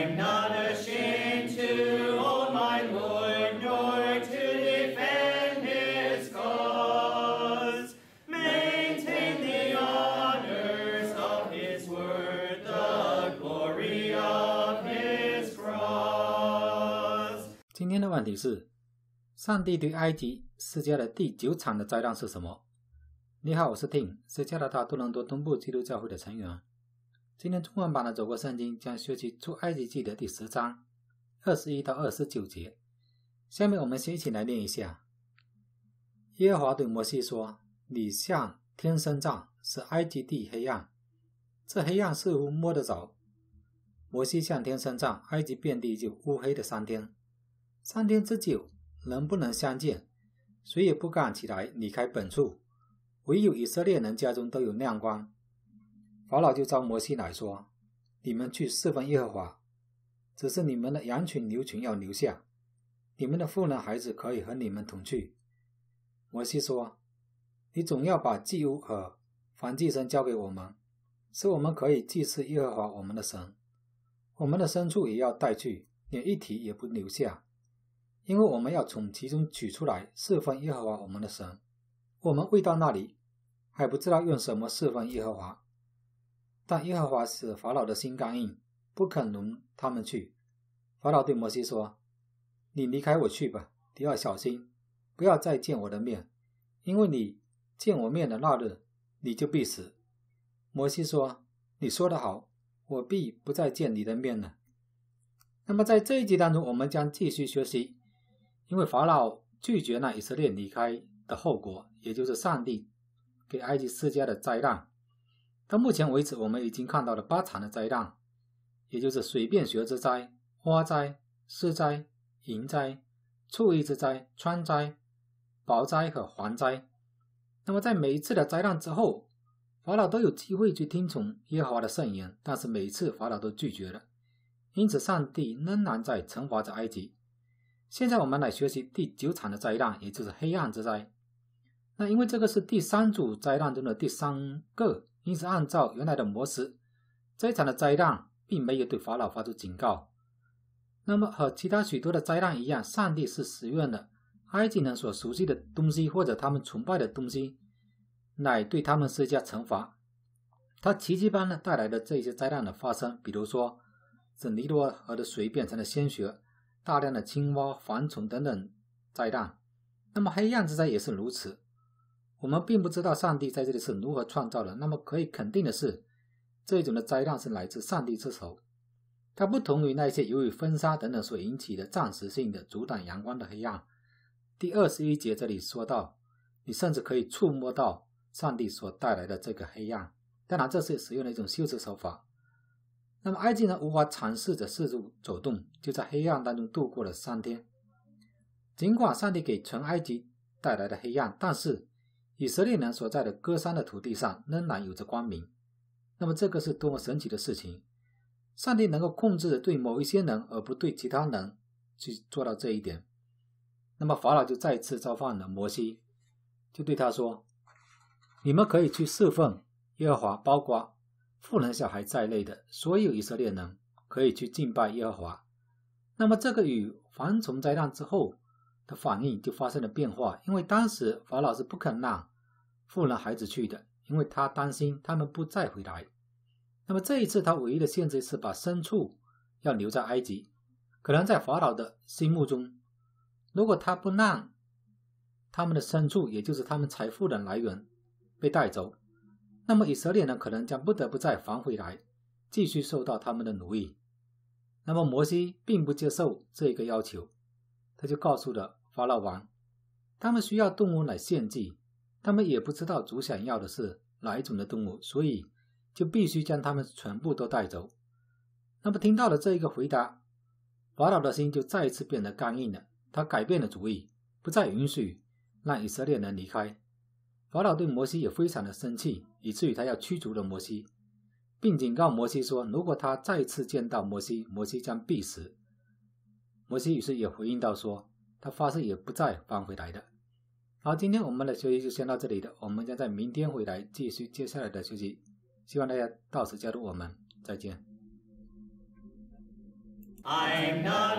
I'm not ashamed to own my Lord, nor to defend his cause. Maintain the honors of his word, the glory of his cross. 今天的问题是：上帝对埃及施加的第九场的灾难是什么？你好，我是 Tim，是加拿大多伦多东部基督教会的成员。今天中文版的《祖国圣经》将学习出埃及记的第十章二十一到二十九节。下面我们先一起来念一下：耶和华对摩西说：“你向天伸杖，使埃及地黑暗。这黑暗似乎摸得着。摩西向天伸杖，埃及遍地就乌黑的三天。三天之久，能不能相见？谁也不敢起来离开本处。唯有以色列人家中都有亮光。”法老就招摩西来说：“你们去侍奉耶和华，只是你们的羊群牛群要留下，你们的妇人孩子可以和你们同去。”摩西说：“你总要把祭物和燔祭牲交给我们，使我们可以祭祀耶和华我们的神。我们的牲畜也要带去，连一体也不留下，因为我们要从其中取出来侍奉耶和华我们的神。我们未到那里，还不知道用什么侍奉耶和华。”但耶和华使法老的心刚硬，不可能他们去。法老对摩西说：“你离开我去吧，你要小心，不要再见我的面，因为你见我面的那日，你就必死。”摩西说：“你说得好，我必不再见你的面了。”那么，在这一集当中，我们将继续学习，因为法老拒绝那以色列离开的后果，也就是上帝给埃及施加的灾难。到目前为止，我们已经看到了八场的灾难，也就是水变学之灾、花灾、尸灾、淫灾、醋意之灾、川灾、雹灾和蝗灾。那么，在每一次的灾难之后，法老都有机会去听从耶和华的圣言，但是每次法老都拒绝了。因此，上帝仍然在惩罚着埃及。现在，我们来学习第九场的灾难，也就是黑暗之灾。那因为这个是第三组灾难中的第三个。因此，按照原来的模式，这场的灾难并没有对法老发出警告。那么和其他许多的灾难一样，上帝是使用的，埃及人所熟悉的东西或者他们崇拜的东西，乃对他们施加惩罚。他奇迹般的带来的这些灾难的发生，比如说，这尼罗河的水变成了鲜血，大量的青蛙、蝗虫等等灾难。那么黑暗之灾也是如此。我们并不知道上帝在这里是如何创造的。那么可以肯定的是，这种的灾难是来自上帝之手。它不同于那些由于风沙等等所引起的暂时性的阻挡阳光的黑暗。第二十一节这里说到，你甚至可以触摸到上帝所带来的这个黑暗。当然，这是使用了一种修辞手法。那么埃及人无法尝试着四处走动，就在黑暗当中度过了三天。尽管上帝给全埃及带来的黑暗，但是。以色列人所在的戈山的土地上仍然有着光明，那么这个是多么神奇的事情！上帝能够控制对某一些人而不对其他人去做到这一点。那么法老就再次召唤了摩西，就对他说：“你们可以去侍奉耶和华，包括富人、小孩在内的所有以色列人可以去敬拜耶和华。”那么这个与蝗虫灾难之后。的反应就发生了变化，因为当时法老是不肯让富人孩子去的，因为他担心他们不再回来。那么这一次他唯一的限制是把牲畜要留在埃及。可能在法老的心目中，如果他不让他们的牲畜，也就是他们财富的来源被带走，那么以色列人可能将不得不再返回来，继续受到他们的奴役。那么摩西并不接受这个要求，他就告诉了。法老王，他们需要动物来献祭，他们也不知道主想要的是哪一种的动物，所以就必须将他们全部都带走。那么，听到了这一个回答，法老的心就再一次变得刚硬了。他改变了主意，不再允许让以色列人离开。法老对摩西也非常的生气，以至于他要驱逐了摩西，并警告摩西说：“如果他再次见到摩西，摩西将必死。”摩西于是也回应道说。他发誓也不再搬回来的。好，今天我们的学习就先到这里了，我们将在明天回来继续接下来的学习。希望大家到时加入我们，再见。I'm not